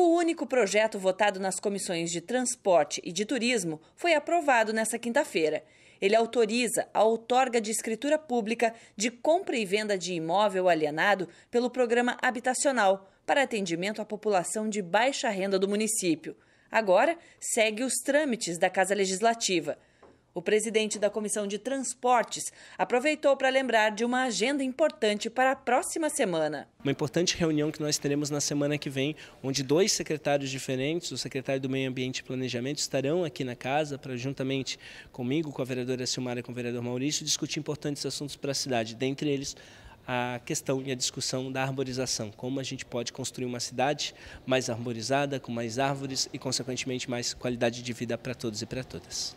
O único projeto votado nas comissões de transporte e de turismo foi aprovado nesta quinta-feira. Ele autoriza a outorga de escritura pública de compra e venda de imóvel alienado pelo programa habitacional para atendimento à população de baixa renda do município. Agora segue os trâmites da Casa Legislativa. O presidente da Comissão de Transportes aproveitou para lembrar de uma agenda importante para a próxima semana. Uma importante reunião que nós teremos na semana que vem, onde dois secretários diferentes, o secretário do Meio Ambiente e Planejamento, estarão aqui na casa para, juntamente comigo, com a vereadora Silmara e com o vereador Maurício, discutir importantes assuntos para a cidade, dentre eles a questão e a discussão da arborização, como a gente pode construir uma cidade mais arborizada, com mais árvores e, consequentemente, mais qualidade de vida para todos e para todas.